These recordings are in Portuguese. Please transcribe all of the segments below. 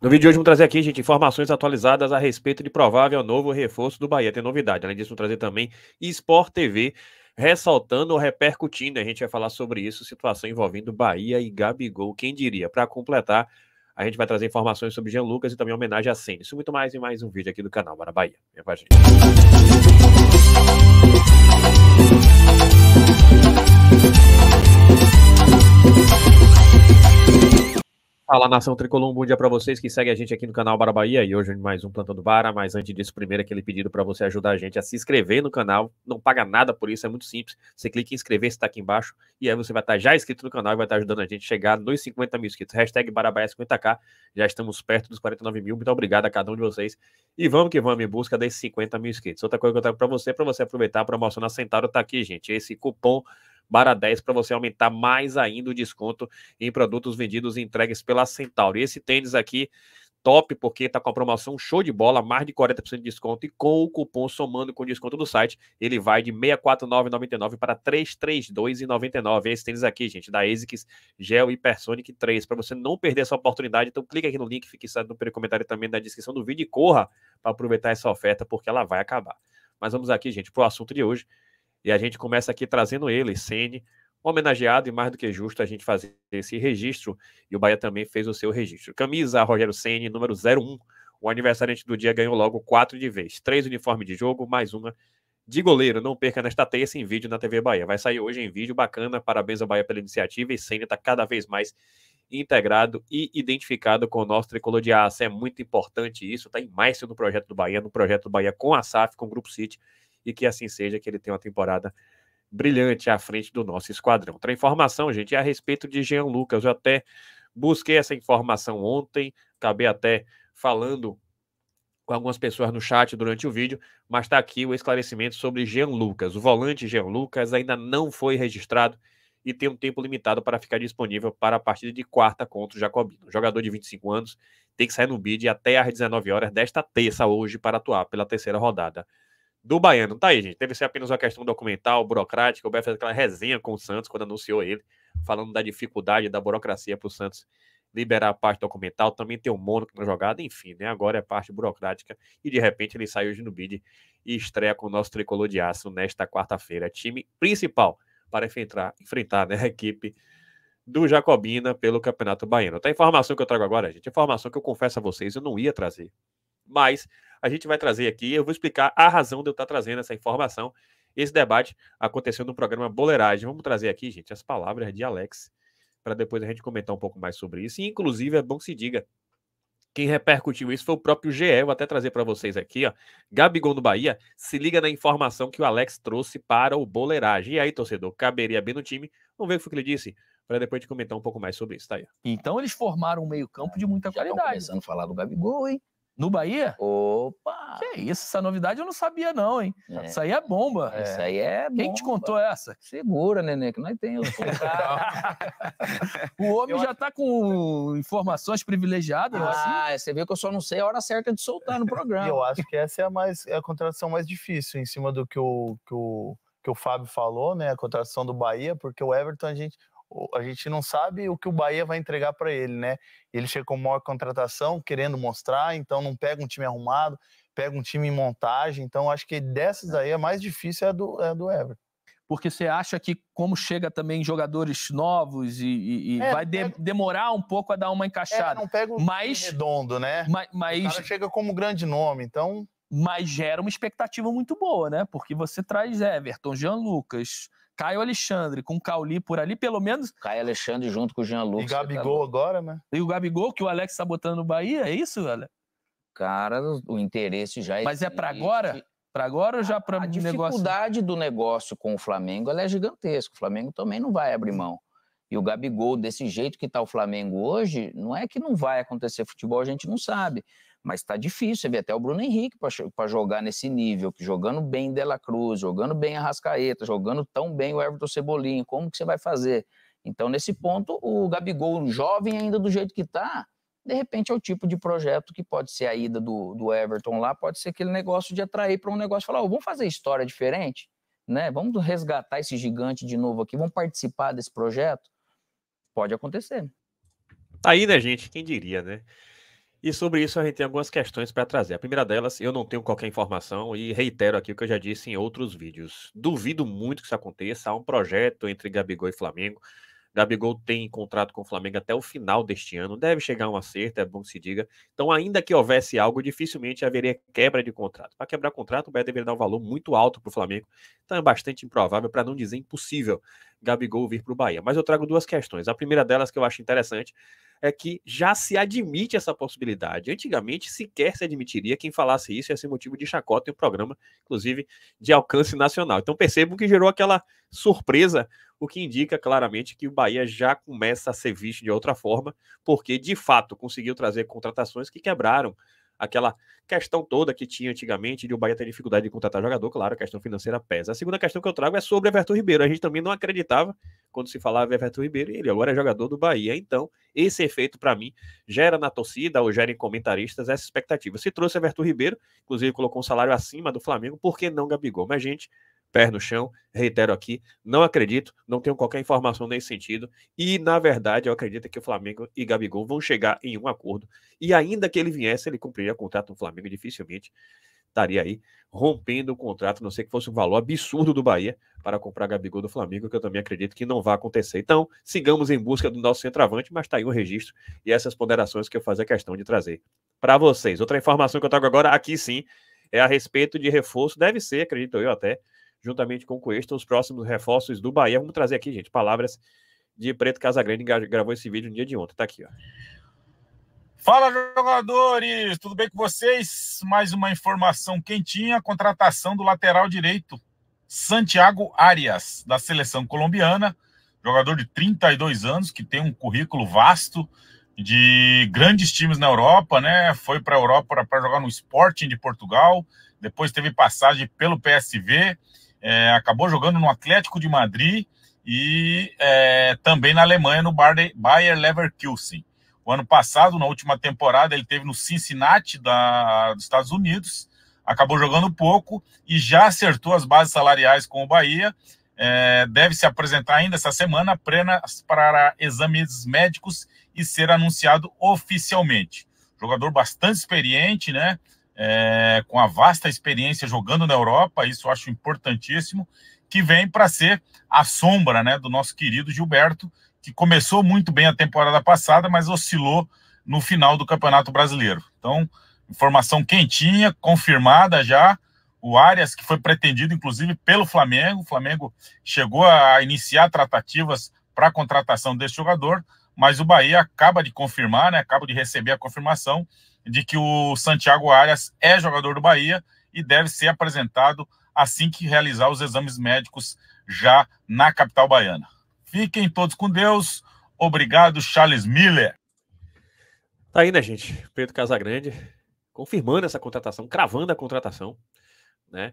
No vídeo de hoje vamos trazer aqui, gente, informações atualizadas a respeito de provável novo reforço do Bahia. Tem novidade. Além disso, vamos trazer também Sport TV ressaltando ou repercutindo. A gente vai falar sobre isso, situação envolvendo Bahia e Gabigol. Quem diria? Para completar, a gente vai trazer informações sobre Jean Lucas e também homenagem a Senna. Isso muito mais em mais um vídeo aqui do canal Bora Bahia. Vem com a gente. Música Fala nação tricolor, um bom dia para vocês que seguem a gente aqui no canal Bara Bahia e hoje mais um Plantando Bara, mas antes disso, primeiro aquele pedido para você ajudar a gente a se inscrever no canal, não paga nada por isso, é muito simples, você clica em inscrever, está aqui embaixo e aí você vai estar já inscrito no canal e vai estar ajudando a gente a chegar nos 50 mil inscritos, hashtag Barabahia50k, já estamos perto dos 49 mil, muito obrigado a cada um de vocês e vamos que vamos em busca desses 50 mil inscritos. Outra coisa que eu trago para você, é para você aproveitar a promoção na Centauro, tá aqui gente, esse cupom barra 10 para você aumentar mais ainda o desconto em produtos vendidos e entregues pela Centauri. Esse tênis aqui top, porque está com a promoção show de bola, mais de 40% de desconto, e com o cupom somando com o desconto do site, ele vai de 649,99 para 332,99. Esse tênis aqui, gente, da ASICS Gel Hypersonic 3, para você não perder essa oportunidade, então clica aqui no link fixado no primeiro comentário também na descrição do vídeo e corra para aproveitar essa oferta, porque ela vai acabar. Mas vamos aqui, gente, para o assunto de hoje, e a gente começa aqui trazendo ele, Sene, homenageado e mais do que justo a gente fazer esse registro. E o Bahia também fez o seu registro. Camisa Rogério Sene, número 01. O aniversariante do dia ganhou logo quatro de vez. Três uniformes de jogo, mais uma de goleiro. Não perca nesta terça em vídeo na TV Bahia. Vai sair hoje em vídeo, bacana. Parabéns ao Bahia pela iniciativa. E Sene está cada vez mais integrado e identificado com o nosso tricolor de aço. É muito importante isso. Está em mais no projeto do Bahia, no projeto do Bahia com a SAF, com o Grupo City e que assim seja, que ele tenha uma temporada brilhante à frente do nosso esquadrão. Outra informação, gente, é a respeito de Jean Lucas. Eu até busquei essa informação ontem, acabei até falando com algumas pessoas no chat durante o vídeo, mas está aqui o esclarecimento sobre Jean Lucas. O volante Jean Lucas ainda não foi registrado e tem um tempo limitado para ficar disponível para a partida de quarta contra o Jacobino. O jogador de 25 anos tem que sair no bid até às 19 horas desta terça hoje para atuar pela terceira rodada do Baiano. Tá aí, gente. Deve ser apenas uma questão documental, burocrática. O Bé fez aquela resenha com o Santos quando anunciou ele, falando da dificuldade da burocracia para o Santos liberar a parte documental. Também tem o Mônaco na jogada, enfim, né? Agora é parte burocrática. E de repente ele sai hoje no bid e estreia com o nosso tricolor de aço nesta quarta-feira. Time principal para enfrentar, enfrentar né, a equipe do Jacobina pelo Campeonato Baiano. Tá informação que eu trago agora, gente. Informação que eu confesso a vocês, eu não ia trazer. Mas a gente vai trazer aqui, eu vou explicar a razão de eu estar trazendo essa informação. Esse debate aconteceu no programa Boleiragem. Vamos trazer aqui, gente, as palavras de Alex, para depois a gente comentar um pouco mais sobre isso. E, inclusive, é bom que se diga, quem repercutiu isso foi o próprio GE. Vou até trazer para vocês aqui, ó. Gabigol do Bahia, se liga na informação que o Alex trouxe para o Boleiragem. E aí, torcedor, caberia bem no time? Vamos ver o que, ele disse para depois te comentar um pouco mais sobre isso, tá aí. Então eles formaram um meio-campo de muita é, qualidade. Estão começando a falar do Gabigol, hein? No Bahia? Opa! Que é isso, essa novidade eu não sabia não, hein? É. Isso aí é bomba. É. Isso aí é bomba. Quem te contou essa? Segura, Nenê, que nós temos. o homem eu já tá com informações privilegiadas. Ah, assim. você viu que eu só não sei a hora certa de soltar no programa. eu acho que essa é a, mais, é a contratação mais difícil, em cima do que o, que o, que o Fábio falou, né? A contratação do Bahia, porque o Everton, a gente a gente não sabe o que o Bahia vai entregar para ele, né? Ele chega com maior contratação, querendo mostrar, então não pega um time arrumado, pega um time em montagem. Então acho que dessas aí a mais difícil é a do, é do Everton porque você acha que como chega também jogadores novos e, e, e é, vai de, pega... demorar um pouco a dar uma encaixada. É, não pega o mas, redondo, né? Mas, mas, o cara chega como grande nome, então... Mas gera uma expectativa muito boa, né? Porque você traz Everton, Jean Lucas, Caio Alexandre com o Cauli por ali, pelo menos. Caio Alexandre junto com o Jean Lucas. E Gabigol tá agora, né? E o Gabigol, que o Alex tá botando no Bahia, é isso, Alex? Cara, o interesse já Mas é para agora? Para agora ou já para negócio? A dificuldade do negócio com o Flamengo é gigantesca. O Flamengo também não vai abrir mão. E o Gabigol, desse jeito que está o Flamengo hoje, não é que não vai acontecer futebol, a gente não sabe. Mas está difícil, você vê até o Bruno Henrique para jogar nesse nível, que jogando bem Dela Cruz, jogando bem a Rascaeta, jogando tão bem o Everton Cebolinha, como que você vai fazer? Então, nesse ponto, o Gabigol, jovem ainda do jeito que está, de repente é o tipo de projeto que pode ser a ida do, do Everton lá, pode ser aquele negócio de atrair para um negócio, falar, oh, vamos fazer história diferente, né? Vamos resgatar esse gigante de novo aqui, vamos participar desse projeto. Pode acontecer. Tá aí, né, gente? Quem diria, né? E sobre isso a gente tem algumas questões para trazer. A primeira delas, eu não tenho qualquer informação e reitero aqui o que eu já disse em outros vídeos. Duvido muito que isso aconteça. Há um projeto entre Gabigol e Flamengo. Gabigol tem contrato com o Flamengo até o final deste ano. Deve chegar um acerto, é bom que se diga. Então, ainda que houvesse algo, dificilmente haveria quebra de contrato. Para quebrar contrato, o Bé deveria dar um valor muito alto para o Flamengo. Então, é bastante improvável, para não dizer impossível, Gabigol vir para o Bahia. Mas eu trago duas questões. A primeira delas que eu acho interessante é que já se admite essa possibilidade. Antigamente sequer se admitiria quem falasse isso, ia ser motivo de chacota em um programa, inclusive, de alcance nacional. Então percebam que gerou aquela surpresa, o que indica claramente que o Bahia já começa a ser visto de outra forma, porque de fato conseguiu trazer contratações que quebraram aquela questão toda que tinha antigamente de o Bahia ter dificuldade de contratar jogador, claro, a questão financeira pesa. A segunda questão que eu trago é sobre Everton Ribeiro. A gente também não acreditava quando se falava Everton Ribeiro, e ele agora é jogador do Bahia. Então, esse efeito, para mim, gera na torcida ou gera em comentaristas essa expectativa. Se trouxe Everton Ribeiro, inclusive colocou um salário acima do Flamengo, por que não Gabigol? Mas, gente, pé no chão, reitero aqui, não acredito, não tenho qualquer informação nesse sentido, e na verdade eu acredito que o Flamengo e Gabigol vão chegar em um acordo, e ainda que ele viesse, ele cumpriria contrato no Flamengo dificilmente estaria aí rompendo o contrato, não sei que fosse um valor absurdo do Bahia para comprar Gabigol do Flamengo, que eu também acredito que não vai acontecer. Então, sigamos em busca do nosso centroavante, mas está aí o registro e essas ponderações que eu fazia questão de trazer para vocês. Outra informação que eu trago agora, aqui sim, é a respeito de reforço, deve ser, acredito eu até, juntamente com o Cuesta, os próximos reforços do Bahia. Vamos trazer aqui, gente, palavras de Preto Casagrande, gravou esse vídeo no dia de ontem, está aqui, ó. Fala jogadores, tudo bem com vocês? Mais uma informação quentinha, contratação do lateral direito Santiago Arias, da seleção colombiana, jogador de 32 anos que tem um currículo vasto de grandes times na Europa, né? Foi para a Europa para jogar no Sporting de Portugal, depois teve passagem pelo PSV, é, acabou jogando no Atlético de Madrid e é, também na Alemanha no Bayer Leverkusen. O ano passado, na última temporada, ele teve no Cincinnati da, dos Estados Unidos, acabou jogando pouco e já acertou as bases salariais com o Bahia. É, deve se apresentar ainda essa semana apenas para exames médicos e ser anunciado oficialmente. Jogador bastante experiente, né? É, com a vasta experiência jogando na Europa, isso eu acho importantíssimo, que vem para ser a sombra né, do nosso querido Gilberto, que começou muito bem a temporada passada, mas oscilou no final do Campeonato Brasileiro. Então, informação quentinha, confirmada já. O Arias, que foi pretendido inclusive pelo Flamengo, o Flamengo chegou a iniciar tratativas para a contratação desse jogador, mas o Bahia acaba de confirmar, né, acaba de receber a confirmação de que o Santiago Arias é jogador do Bahia e deve ser apresentado assim que realizar os exames médicos já na capital baiana. Fiquem todos com Deus. Obrigado, Charles Miller. Tá aí, né, gente? Pedro Casagrande confirmando essa contratação, cravando a contratação, né?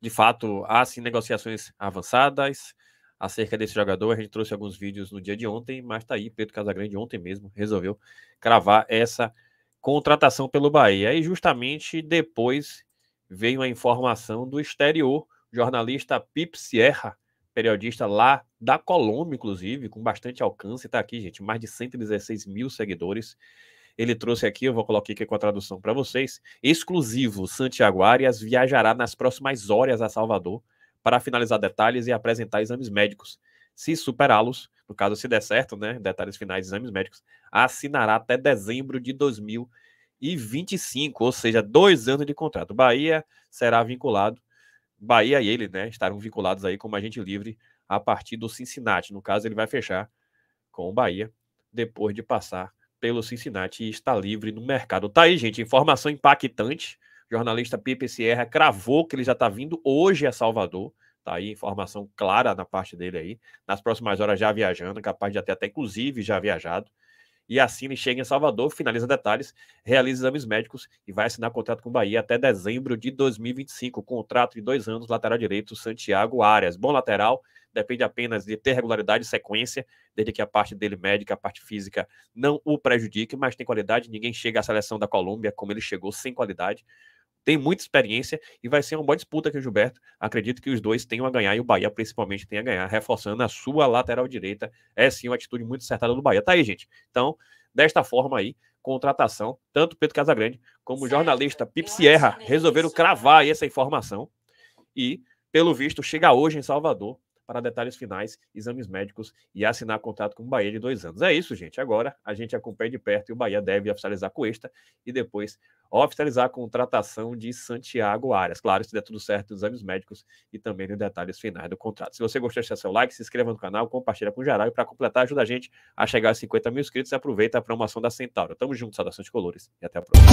De fato, há sim negociações avançadas acerca desse jogador. A gente trouxe alguns vídeos no dia de ontem, mas tá aí, Pedro Casagrande ontem mesmo resolveu cravar essa contratação pelo Bahia. E justamente depois veio a informação do exterior, jornalista Pip Sierra, periodista lá da Colômbia, inclusive, com bastante alcance, está aqui, gente, mais de 116 mil seguidores. Ele trouxe aqui, eu vou colocar aqui com a tradução para vocês, exclusivo Santiago Arias viajará nas próximas horas a Salvador para finalizar detalhes e apresentar exames médicos. Se superá-los, no caso se der certo, né, detalhes finais, exames médicos, assinará até dezembro de 2025, ou seja, dois anos de contrato. Bahia será vinculado Bahia e ele né, estarão vinculados aí como agente livre a partir do Cincinnati. No caso, ele vai fechar com o Bahia depois de passar pelo Cincinnati e está livre no mercado. Tá aí, gente, informação impactante. O jornalista Pipe Sierra cravou que ele já está vindo hoje a é Salvador. Tá aí informação clara na parte dele aí. Nas próximas horas já viajando, capaz de até, até inclusive já viajado. E assim ele chega em Salvador, finaliza detalhes, realiza exames médicos e vai assinar contrato com o Bahia até dezembro de 2025. Contrato de dois anos, lateral direito, Santiago Arias. Bom lateral, depende apenas de ter regularidade e sequência, desde que a parte dele médica, a parte física, não o prejudique, mas tem qualidade. Ninguém chega à seleção da Colômbia como ele chegou, sem qualidade tem muita experiência e vai ser uma boa disputa aqui, Gilberto. Acredito que os dois tenham a ganhar e o Bahia principalmente tem a ganhar, reforçando a sua lateral direita. É sim uma atitude muito acertada do Bahia. Tá aí, gente. Então, desta forma aí, contratação, tanto Pedro Casagrande como certo. o jornalista Pip Sierra resolveram cravar essa informação e, pelo visto, chega hoje em Salvador para detalhes finais, exames médicos e assinar contrato com o Bahia de dois anos. É isso, gente. Agora a gente acompanha de perto e o Bahia deve oficializar com esta e depois oficializar a contratação de Santiago Arias. Claro, se der tudo certo nos exames médicos e também nos detalhes finais do contrato. Se você gostou, deixa seu like, se inscreva no canal, compartilha com o geral e para completar, ajuda a gente a chegar a 50 mil inscritos e aproveita a promoção da Centauro. Tamo junto, saudações de colores e até a próxima.